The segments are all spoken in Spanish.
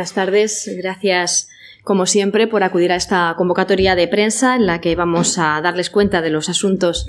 buenas tardes. Gracias, como siempre, por acudir a esta convocatoria de prensa en la que vamos a darles cuenta de los asuntos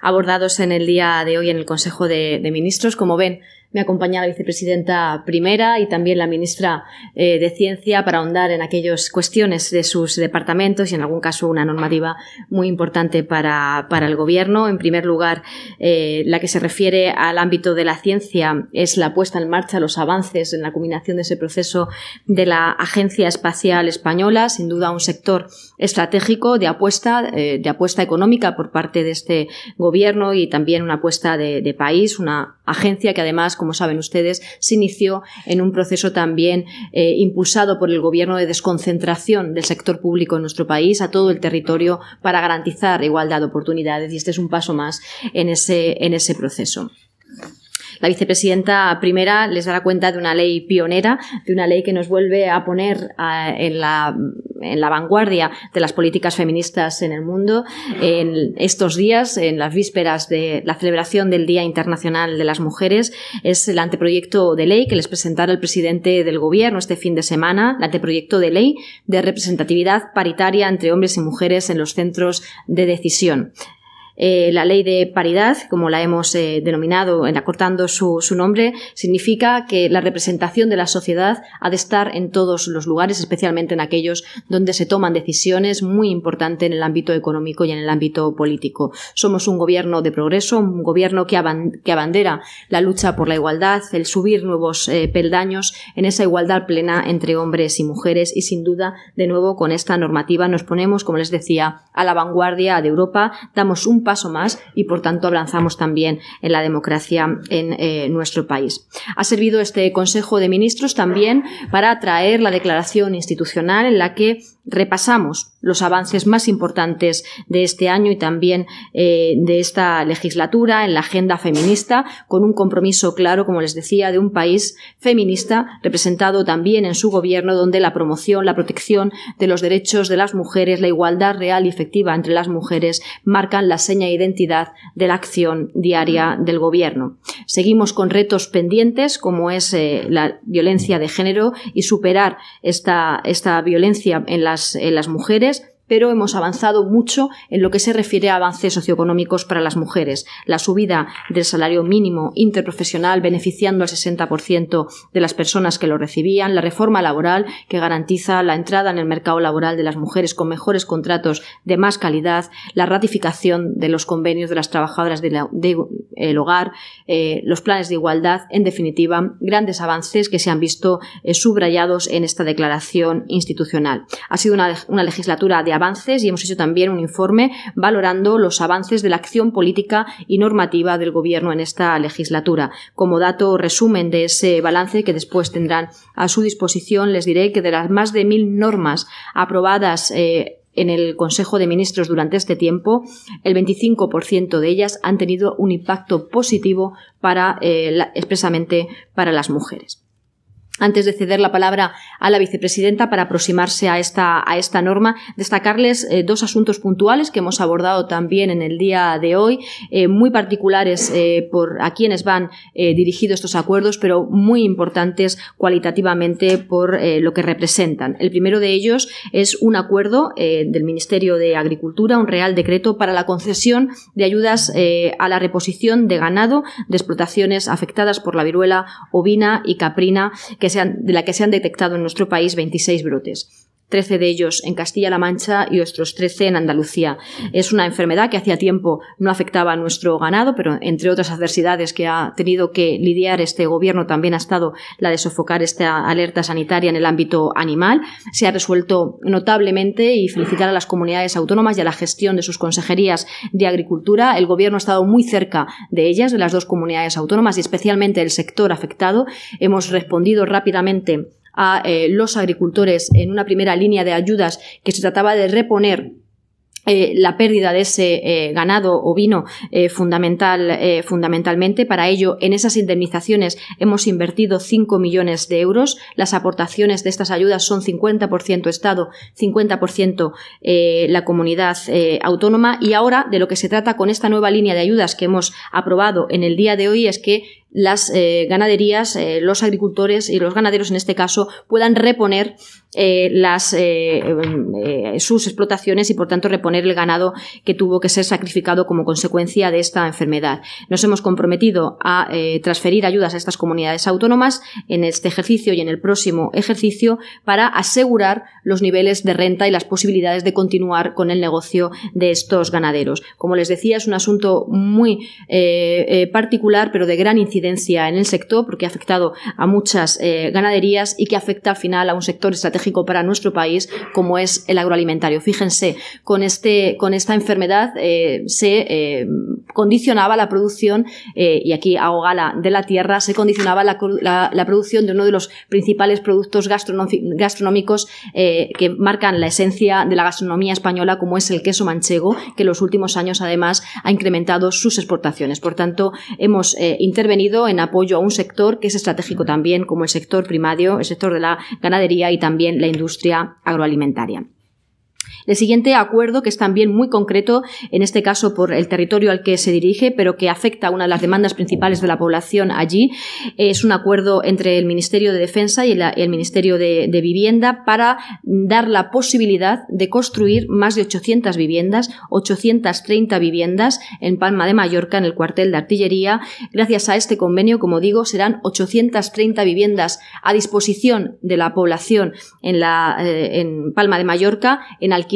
abordados en el día de hoy en el Consejo de, Ministros. Como ven, me acompaña la vicepresidenta primera y también la ministra eh, de Ciencia para ahondar en aquellas cuestiones de sus departamentos y en algún caso una normativa muy importante para, el Gobierno. En primer lugar, eh, la que se refiere al ámbito de la ciencia es la puesta en marcha, los avances en la culminación de ese proceso de la Agencia Espacial Española, sin duda un sector estratégico de apuesta, eh, de apuesta económica por parte de este Gobierno y también una apuesta de país, una agencia que además como saben ustedes, se inició en un proceso también eh, impulsado por el gobierno de desconcentración del sector público en nuestro país a todo el territorio para garantizar igualdad de oportunidades y este es un paso más en ese, en ese proceso. La vicepresidenta primera les dará cuenta de una ley pionera, de una ley que nos vuelve a poner eh, en la en la vanguardia de las políticas feministas en el mundo. En estos días, en las vísperas de la celebración del Día Internacional de las Mujeres, es el anteproyecto de ley que les presentará el presidente del Gobierno este fin de semana, el anteproyecto de ley de representatividad paritaria entre hombres y mujeres en los centros de decisión. Eh, la ley de paridad, como la hemos eh, denominado acortando su, su, nombre, significa que la representación de la sociedad ha de estar en todos los lugares, especialmente en aquellos donde se toman decisiones muy importantes en el ámbito económico y en el ámbito político. Somos un gobierno de progreso, un gobierno que, que abandera la lucha por la igualdad, el subir nuevos eh, peldaños en esa igualdad plena entre hombres y mujeres y sin duda, de nuevo, con esta normativa nos ponemos, como les decía, a la vanguardia de Europa, damos un paso más y por tanto avanzamos también en la democracia en eh, nuestro país. Ha servido este Consejo de Ministros también para traer la declaración institucional en la que repasamos los avances más importantes de este año y también eh, de esta legislatura en la agenda feminista, con un compromiso claro, como les decía, de un país feminista representado también en su gobierno, donde la promoción, la protección de los derechos de las mujeres, la igualdad real y efectiva entre las mujeres marcan la seña de identidad de la acción diaria del gobierno. Seguimos con retos pendientes, como es eh, la violencia de género y superar esta, esta violencia en la eh, las, mujeres pero hemos avanzado mucho en lo que se refiere a avances socioeconómicos para las mujeres. La subida del salario mínimo interprofesional beneficiando al 60% de las personas que lo recibían, la reforma laboral que garantiza la entrada en el mercado laboral de las mujeres con mejores contratos de más calidad, la ratificación de los convenios de las trabajadoras del hogar, eh, los planes de igualdad, en definitiva, grandes avances que se han visto eh, subrayados en esta declaración institucional. Ha sido una, una legislatura de y hemos hecho también un informe valorando los avances de la acción política y normativa del Gobierno en esta legislatura. Como dato resumen de ese balance que después tendrán a su disposición, les diré que de las más de mil normas aprobadas eh, en el Consejo de Ministros durante este tiempo, el 25% de ellas han tenido un impacto positivo para, eh, expresamente para las mujeres antes de ceder la palabra a la vicepresidenta para aproximarse a esta, a esta norma, destacarles eh, dos asuntos puntuales que hemos abordado también en el día de hoy, eh, muy particulares eh, por a quienes van dirigidos estos acuerdos, pero muy importantes cualitativamente por lo que representan. El primero de ellos es un acuerdo del Ministerio de Agricultura, un real decreto para la concesión de ayudas a la reposición de ganado de explotaciones afectadas por la viruela ovina y caprina de la que se han detectado en nuestro país 26 brotes. 13 de ellos en Castilla-La Mancha y otros 13 en Andalucía. Es una enfermedad que hacía tiempo no afectaba a nuestro ganado, pero entre otras adversidades que ha tenido que lidiar este gobierno también ha estado la de sofocar esta alerta sanitaria en el ámbito animal. Se ha resuelto notablemente y felicitar a las comunidades autónomas y a la gestión de sus consejerías de agricultura. El gobierno ha estado muy cerca de ellas, de las dos comunidades autónomas y especialmente del sector afectado. Hemos respondido rápidamente a eh, los agricultores en una primera línea de ayudas que se trataba de reponer eh, la pérdida de ese eh, ganado o vino fundamental, fundamentalmente. Para ello, en esas indemnizaciones hemos invertido 5 millones de euros. Las aportaciones de estas ayudas son 50% Estado, 50% la comunidad autónoma. Y ahora, de lo que se trata con esta nueva línea de ayudas que hemos aprobado en el día de hoy es que las eh, ganaderías, eh, los agricultores y los ganaderos en este caso puedan reponer eh, sus explotaciones y por tanto reponer el ganado que tuvo que ser sacrificado como consecuencia de esta enfermedad. Nos hemos comprometido a transferir ayudas a estas comunidades autónomas en este ejercicio y en el próximo ejercicio para asegurar los niveles de renta y las posibilidades de continuar con el negocio de estos ganaderos. Como les decía, es un asunto muy particular pero de gran incidencia en el sector porque ha afectado a muchas eh, ganaderías y que afecta al final a un sector estratégico para nuestro país como es el agroalimentario. Fíjense, con, este, con esta enfermedad eh, se eh, condicionaba la producción, y aquí hago gala de la tierra, se condicionaba la, producción de uno de los principales productos gastronómicos que marcan la esencia de la gastronomía española como es el queso manchego, que en los últimos años además ha incrementado sus exportaciones. Por tanto, hemos intervenido en apoyo a un sector que es estratégico también, como el sector primario, el sector de la ganadería y también la industria agroalimentaria. El siguiente acuerdo, que es también muy concreto, en este caso por el territorio al que se dirige, pero que afecta a una de las demandas principales de la población allí, es un acuerdo entre el Ministerio de Defensa y el, Ministerio de, Vivienda para dar la posibilidad de construir más de 800 viviendas, 830 viviendas en Palma de Mallorca, en el cuartel de artillería. Gracias a este convenio, como digo, serán 830 viviendas a disposición de la población en, eh, en Palma de Mallorca en alquiler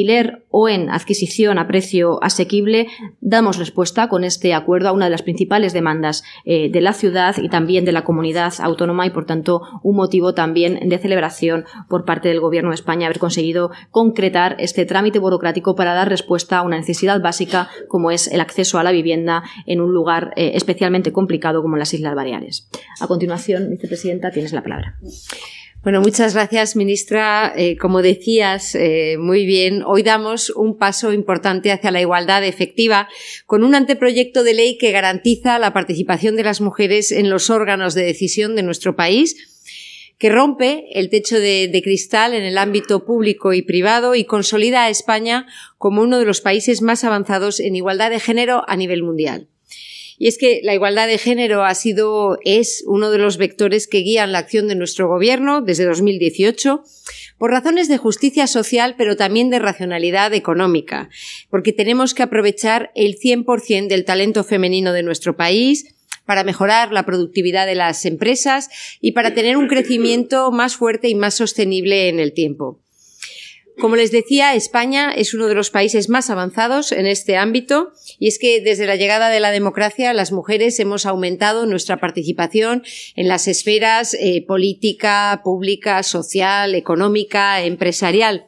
o en adquisición a precio asequible, damos respuesta con este acuerdo a una de las principales demandas eh, de la ciudad y también de la comunidad autónoma y, por tanto, un motivo también de celebración por parte del Gobierno de España haber conseguido concretar este trámite burocrático para dar respuesta a una necesidad básica como es el acceso a la vivienda en un lugar eh, especialmente complicado como las Islas Baleares. A continuación, vicepresidenta, tienes la palabra. Bueno, muchas gracias, ministra. Eh, como decías eh, muy bien, hoy damos un paso importante hacia la igualdad efectiva con un anteproyecto de ley que garantiza la participación de las mujeres en los órganos de decisión de nuestro país que rompe el techo de, cristal en el ámbito público y privado y consolida a España como uno de los países más avanzados en igualdad de género a nivel mundial. Y es que la igualdad de género ha sido, es uno de los vectores que guían la acción de nuestro gobierno desde 2018 por razones de justicia social, pero también de racionalidad económica, porque tenemos que aprovechar el 100% del talento femenino de nuestro país, para mejorar la productividad de las empresas y para tener un crecimiento más fuerte y más sostenible en el tiempo. Como les decía, España es uno de los países más avanzados en este ámbito y es que desde la llegada de la democracia las mujeres hemos aumentado nuestra participación en las esferas eh, política, pública, social, económica, empresarial.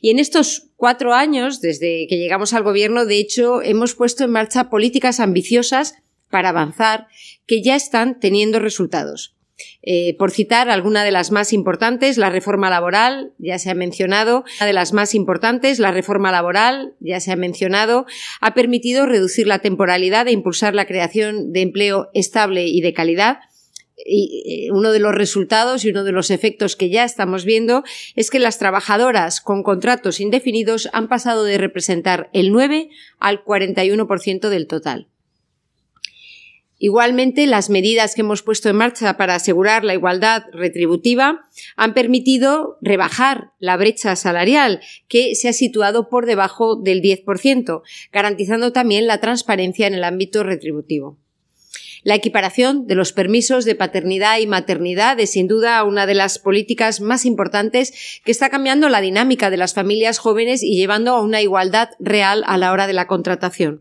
Y en estos cuatro años, desde que llegamos al gobierno, de hecho, hemos puesto en marcha políticas ambiciosas para avanzar que ya están teniendo resultados. Eh, por citar alguna de las más importantes, la reforma laboral, ya se ha mencionado, una de las más importantes, la reforma laboral, ya se ha mencionado, ha permitido reducir la temporalidad e impulsar la creación de empleo estable y de calidad. Y eh, uno de los resultados y uno de los efectos que ya estamos viendo es que las trabajadoras con contratos indefinidos han pasado de representar el 9 al 41% del total. Igualmente, las medidas que hemos puesto en marcha para asegurar la igualdad retributiva han permitido rebajar la brecha salarial, que se ha situado por debajo del 10%, garantizando también la transparencia en el ámbito retributivo. La equiparación de los permisos de paternidad y maternidad es sin duda una de las políticas más importantes que está cambiando la dinámica de las familias jóvenes y llevando a una igualdad real a la hora de la contratación.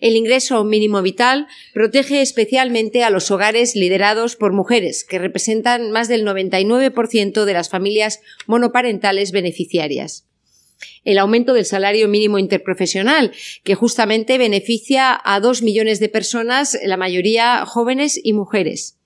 El ingreso mínimo vital protege especialmente a los hogares liderados por mujeres, que representan más del 99% de las familias monoparentales beneficiarias el aumento del salario mínimo interprofesional, que justamente beneficia a dos millones de personas, la mayoría jóvenes y mujeres.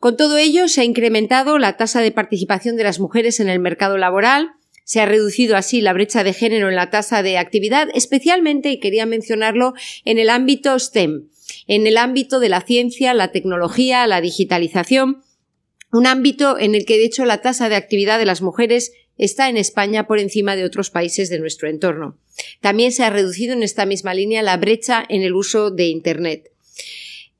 Con todo ello, se ha incrementado la tasa de participación de las mujeres en el mercado laboral, se ha reducido así la brecha de género en la tasa de actividad, especialmente, y quería mencionarlo, en el ámbito STEM, en el ámbito de la ciencia, la tecnología, la digitalización, un ámbito en el que, de hecho, la tasa de actividad de las mujeres está en España por encima de otros países de nuestro entorno. También se ha reducido en esta misma línea la brecha en el uso de Internet.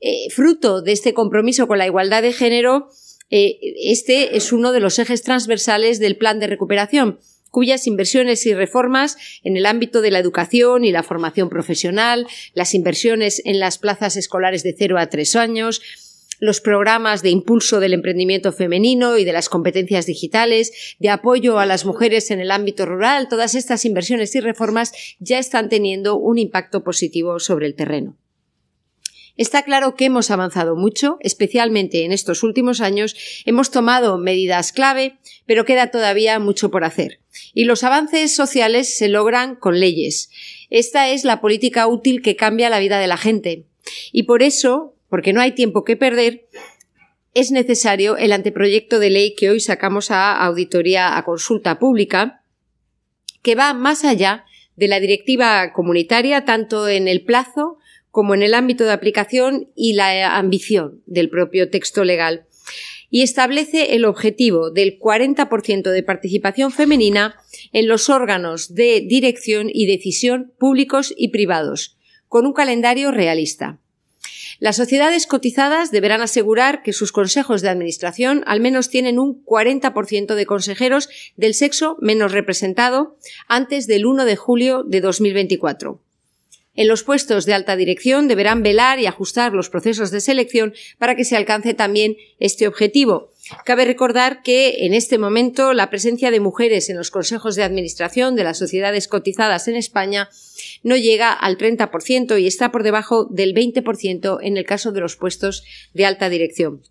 Eh, fruto de este compromiso con la igualdad de género, eh, este es uno de los ejes transversales del plan de recuperación cuyas inversiones y reformas en el ámbito de la educación y la formación profesional, las inversiones en las plazas escolares de 0 a 3 años, los programas de impulso del emprendimiento femenino y de las competencias digitales, de apoyo a las mujeres en el ámbito rural, todas estas inversiones y reformas ya están teniendo un impacto positivo sobre el terreno. Está claro que hemos avanzado mucho, especialmente en estos últimos años, hemos tomado medidas clave, pero queda todavía mucho por hacer. Y los avances sociales se logran con leyes. Esta es la política útil que cambia la vida de la gente. Y por eso, porque no hay tiempo que perder, es necesario el anteproyecto de ley que hoy sacamos a auditoría a consulta pública, que va más allá de la directiva comunitaria, tanto en el plazo como en el ámbito de aplicación y la ambición del propio texto legal y establece el objetivo del 40% de participación femenina en los órganos de dirección y decisión públicos y privados, con un calendario realista. Las sociedades cotizadas deberán asegurar que sus consejos de administración al menos tienen un 40% de consejeros del sexo menos representado antes del 1 de julio de 2024. En los puestos de alta dirección deberán velar y ajustar los procesos de selección para que se alcance también este objetivo. Cabe recordar que en este momento la presencia de mujeres en los consejos de administración de las sociedades cotizadas en España no llega al 30% y está por debajo del 20% en el caso de los puestos de alta dirección.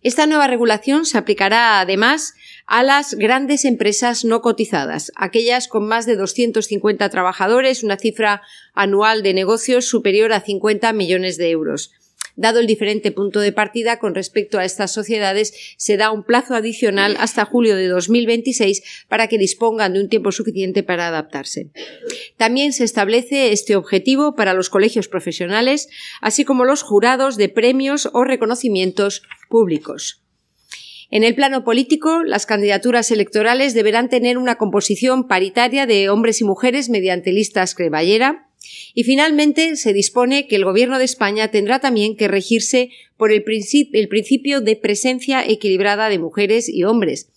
Esta nueva regulación se aplicará además a las grandes empresas no cotizadas, aquellas con más de 250 trabajadores, una cifra anual de negocios superior a 50 millones de euros. Dado el diferente punto de partida con respecto a estas sociedades, se da un plazo adicional hasta julio de 2026 para que dispongan de un tiempo suficiente para adaptarse. También se establece este objetivo para los colegios profesionales, así como los jurados de premios o reconocimientos públicos. En el plano político, las candidaturas electorales deberán tener una composición paritaria de hombres y mujeres mediante listas cremallera. Y finalmente, se dispone que el Gobierno de España tendrá también que regirse por el, el principio de presencia equilibrada de mujeres y hombres.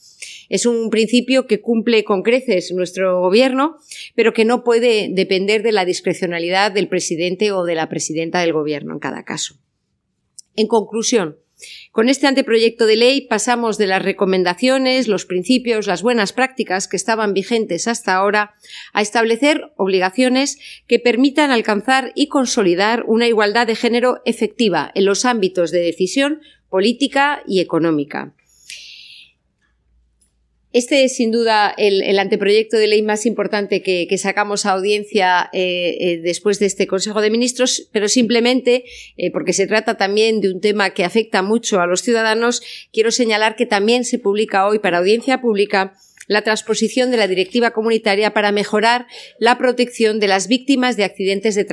Es un principio que cumple con creces nuestro gobierno, pero que no puede depender de la discrecionalidad del presidente o de la presidenta del gobierno en cada caso. En conclusión, con este anteproyecto de ley pasamos de las recomendaciones, los principios, las buenas prácticas que estaban vigentes hasta ahora a establecer obligaciones que permitan alcanzar y consolidar una igualdad de género efectiva en los ámbitos de decisión política y económica. Este es sin duda el, anteproyecto de ley más importante que, sacamos a audiencia eh, eh, después de este Consejo de Ministros, pero simplemente, eh, porque se trata también de un tema que afecta mucho a los ciudadanos, quiero señalar que también se publica hoy para audiencia pública la transposición de la directiva comunitaria para mejorar la protección de las víctimas de accidentes de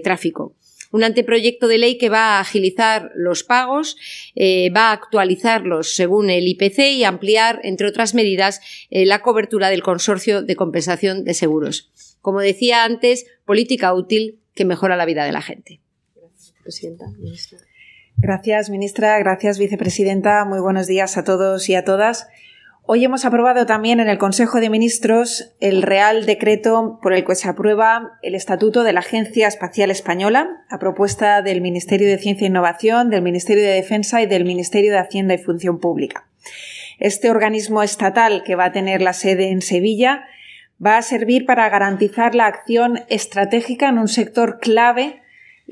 tráfico un anteproyecto de ley que va a agilizar los pagos, eh, va a actualizarlos según el IPC y ampliar, entre otras medidas, eh, la cobertura del consorcio de compensación de seguros. Como decía antes, política útil que mejora la vida de la gente. Gracias, presidenta. Gracias, ministra. Gracias, vicepresidenta. Muy buenos días a todos y a todas. Hoy hemos aprobado también en el Consejo de Ministros el Real Decreto por el que se aprueba el Estatuto de la Agencia Espacial Española, a propuesta del Ministerio de Ciencia e Innovación, del Ministerio de Defensa y del Ministerio de Hacienda y Función Pública. Este organismo estatal, que va a tener la sede en Sevilla, va a servir para garantizar la acción estratégica en un sector clave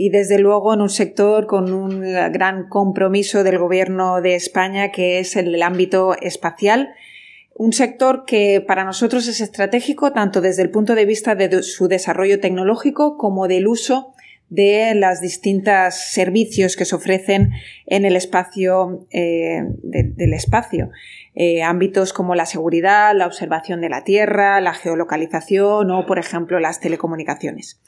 y desde luego en un sector con un gran compromiso del Gobierno de España que es el, ámbito espacial. Un sector que para nosotros es estratégico tanto desde el punto de vista de su desarrollo tecnológico como del uso de los distintas servicios que se ofrecen en el espacio eh, del espacio. Eh, ámbitos como la seguridad, la observación de la Tierra, la geolocalización o, por ejemplo, las telecomunicaciones.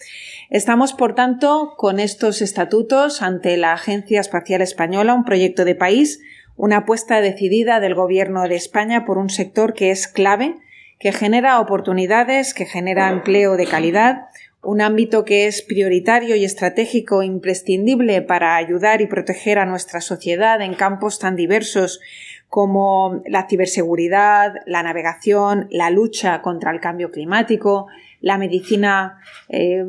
Estamos, por tanto, con estos estatutos ante la Agencia Espacial Española, un proyecto de país, una apuesta decidida del Gobierno de España por un sector que es clave, que genera oportunidades, que genera empleo de calidad, un ámbito que es prioritario y estratégico imprescindible para ayudar y proteger a nuestra sociedad en campos tan diversos como la ciberseguridad, la navegación, la lucha contra el cambio climático, la medicina eh,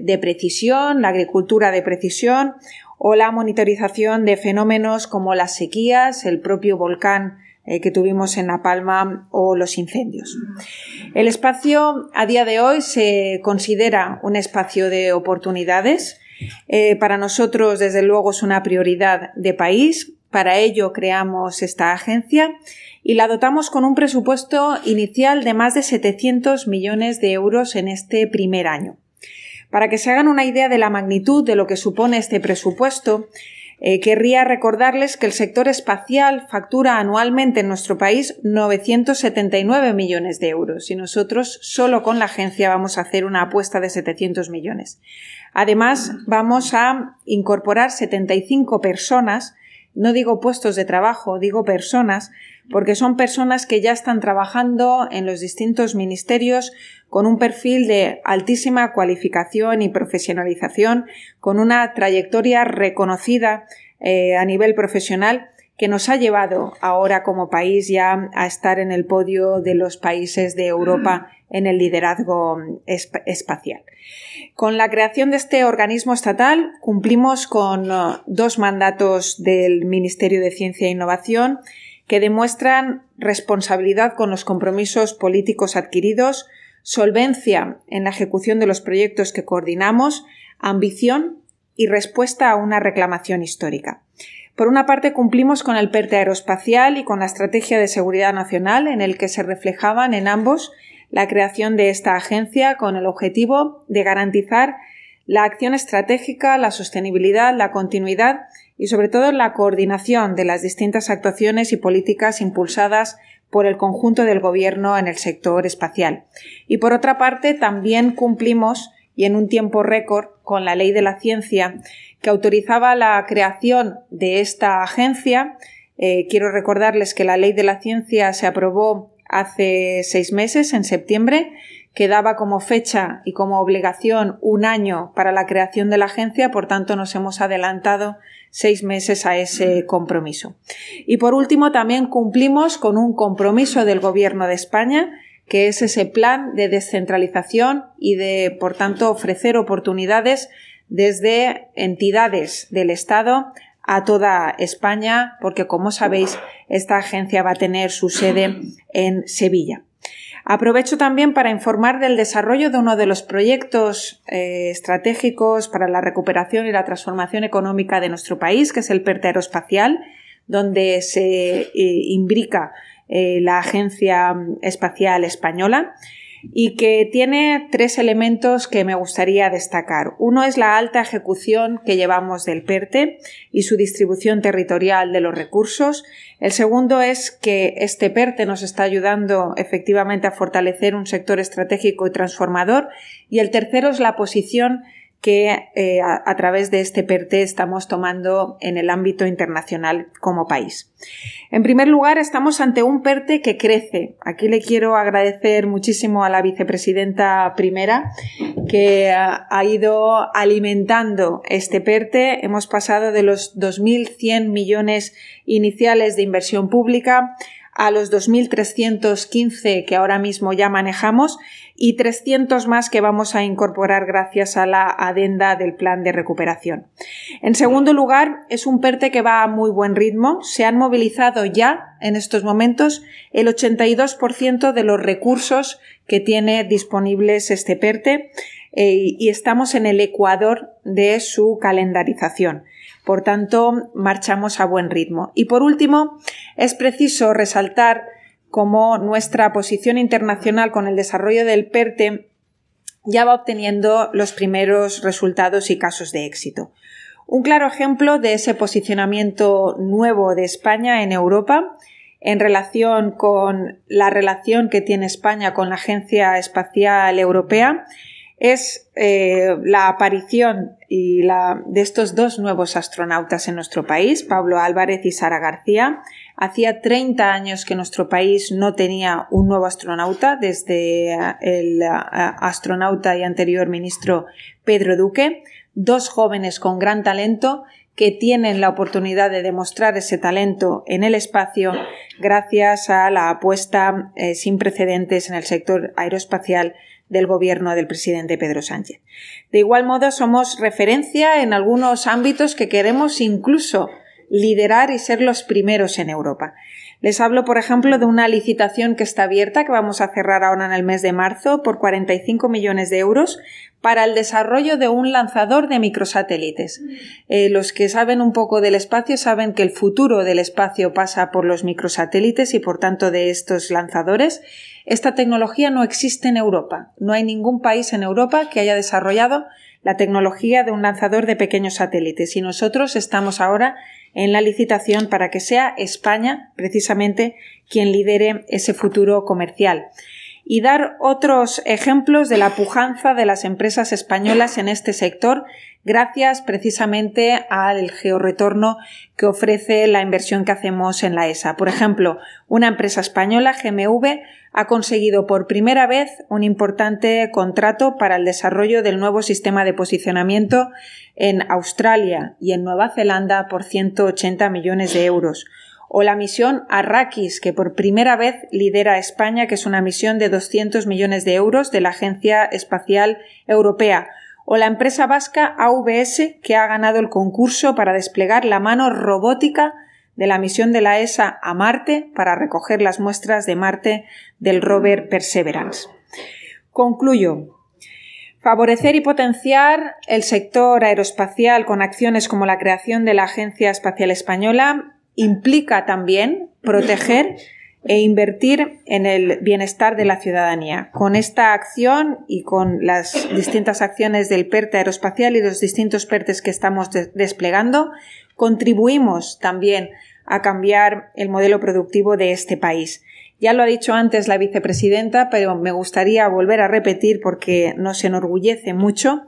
de precisión, la agricultura de precisión o la monitorización de fenómenos como las sequías, el propio volcán eh, que tuvimos en La Palma o los incendios. El espacio a día de hoy se considera un espacio de oportunidades. Eh, para nosotros, desde luego, es una prioridad de país para ello creamos esta agencia y la dotamos con un presupuesto inicial de más de 700 millones de euros en este primer año. Para que se hagan una idea de la magnitud de lo que supone este presupuesto, eh, querría recordarles que el sector espacial factura anualmente en nuestro país 979 millones de euros y nosotros solo con la agencia vamos a hacer una apuesta de 700 millones. Además, vamos a incorporar 75 personas no digo puestos de trabajo, digo personas, porque son personas que ya están trabajando en los distintos ministerios con un perfil de altísima cualificación y profesionalización, con una trayectoria reconocida eh, a nivel profesional que nos ha llevado ahora como país ya a estar en el podio de los países de Europa mm. en el liderazgo espacial. Con la creación de este organismo estatal cumplimos con uh, dos mandatos del Ministerio de Ciencia e Innovación que demuestran responsabilidad con los compromisos políticos adquiridos, solvencia en la ejecución de los proyectos que coordinamos, ambición y respuesta a una reclamación histórica. Por una parte, cumplimos con el PERTE aeroespacial y con la Estrategia de Seguridad Nacional, en el que se reflejaban en ambos la creación de esta agencia con el objetivo de garantizar la acción estratégica, la sostenibilidad, la continuidad y, sobre todo, la coordinación de las distintas actuaciones y políticas impulsadas por el conjunto del Gobierno en el sector espacial. Y, por otra parte, también cumplimos y en un tiempo récord con la ley de la ciencia que autorizaba la creación de esta agencia. Eh, quiero recordarles que la ley de la ciencia se aprobó hace seis meses, en septiembre, que daba como fecha y como obligación un año para la creación de la agencia, por tanto nos hemos adelantado seis meses a ese compromiso. Y por último, también cumplimos con un compromiso del Gobierno de España que es ese plan de descentralización y de, por tanto, ofrecer oportunidades desde entidades del Estado a toda España, porque, como sabéis, esta agencia va a tener su sede en Sevilla. Aprovecho también para informar del desarrollo de uno de los proyectos eh, estratégicos para la recuperación y la transformación económica de nuestro país, que es el PERTE Aeroespacial, donde se eh, imbrica eh, la Agencia Espacial Española y que tiene tres elementos que me gustaría destacar. Uno es la alta ejecución que llevamos del PERTE y su distribución territorial de los recursos. El segundo es que este PERTE nos está ayudando efectivamente a fortalecer un sector estratégico y transformador. Y el tercero es la posición que eh, a, través de este PERTE estamos tomando en el ámbito internacional como país. En primer lugar, estamos ante un PERTE que crece. Aquí le quiero agradecer muchísimo a la vicepresidenta primera que ha ido alimentando este PERTE. Hemos pasado de los 2.100 millones iniciales de inversión pública a los 2.315 que ahora mismo ya manejamos y 300 más que vamos a incorporar gracias a la adenda del plan de recuperación. En segundo lugar, es un PERTE que va a muy buen ritmo. Se han movilizado ya en estos momentos el 82% de los recursos que tiene disponibles este PERTE eh, y estamos en el ecuador de su calendarización. Por tanto, marchamos a buen ritmo. Y por último, es preciso resaltar cómo nuestra posición internacional con el desarrollo del PERTE e ya va obteniendo los primeros resultados y casos de éxito. Un claro ejemplo de ese posicionamiento nuevo de España en Europa en relación con la relación que tiene España con la Agencia Espacial Europea es eh, la aparición de estos dos nuevos astronautas en nuestro país, Pablo Álvarez y Sara García. Hacía 30 años que nuestro país no tenía un nuevo astronauta, desde eh, el eh, astronauta y anterior ministro Pedro Duque, dos jóvenes con gran talento que tienen la oportunidad de demostrar ese talento en el espacio gracias a la apuesta sin precedentes en el sector aeroespacial del gobierno del presidente Pedro Sánchez. De igual modo, somos referencia en algunos ámbitos que queremos incluso liderar y ser los primeros en Europa. Les hablo, por ejemplo, de una licitación que está abierta, que vamos a cerrar ahora en el mes de marzo, por 45 millones de euros para el desarrollo de un lanzador de microsatélites. Eh, los que saben un poco del espacio saben que el futuro del espacio pasa por los microsatélites y, por tanto, de estos lanzadores. Esta tecnología no existe en Europa. No hay ningún país en Europa que haya desarrollado la tecnología de un lanzador de pequeños satélites y nosotros estamos ahora en la licitación para que sea España precisamente quien lidere ese futuro comercial. Y dar otros ejemplos de la pujanza de las empresas españolas en este sector gracias precisamente al georretorno que ofrece la inversión que hacemos en la ESA. Por ejemplo, una empresa española, GMV, ha conseguido por primera vez un importante contrato para el desarrollo del nuevo sistema de posicionamiento en Australia y en Nueva Zelanda por 180 millones de euros o la misión Arrakis, que por primera vez lidera España, que es una misión de 200 millones de euros de la Agencia Espacial Europea, o la empresa vasca AVS que ha ganado el concurso para desplegar la mano robótica de la misión de la ESA a Marte para recoger las muestras de Marte del rover Perseverance. Concluyo. Favorecer y potenciar el sector aeroespacial con acciones como la creación de la Agencia Espacial Española implica también proteger e invertir en el bienestar de la ciudadanía. Con esta acción y con las distintas acciones del PERTE aeroespacial y los distintos PERTES que estamos desplegando, contribuimos también a cambiar el modelo productivo de este país. Ya lo ha dicho antes la vicepresidenta, pero me gustaría volver a repetir porque nos enorgullece mucho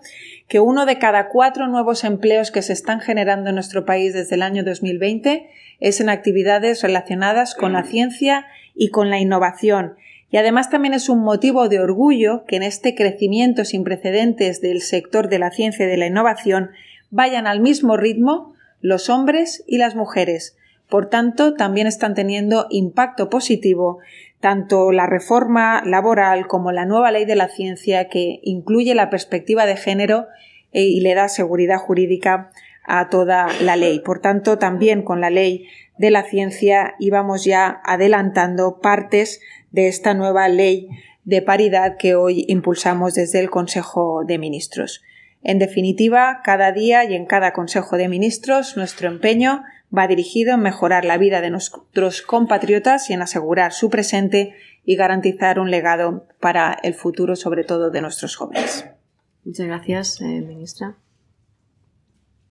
que uno de cada cuatro nuevos empleos que se están generando en nuestro país desde el año 2020 es en actividades relacionadas con la ciencia y con la innovación. Y además también es un motivo de orgullo que en este crecimiento sin precedentes del sector de la ciencia y de la innovación vayan al mismo ritmo los hombres y las mujeres. Por tanto, también están teniendo impacto positivo tanto la reforma laboral como la nueva ley de la ciencia que incluye la perspectiva de género eh, y le da seguridad jurídica a toda la ley. Por tanto, también con la ley de la ciencia íbamos ya adelantando partes de esta nueva ley de paridad que hoy impulsamos desde el Consejo de Ministros. En definitiva, cada día y en cada Consejo de Ministros, nuestro empeño va dirigido en mejorar la vida de nuestros compatriotas y en asegurar su presente y garantizar un legado para el futuro, sobre todo de nuestros jóvenes. Muchas gracias, eh, ministra.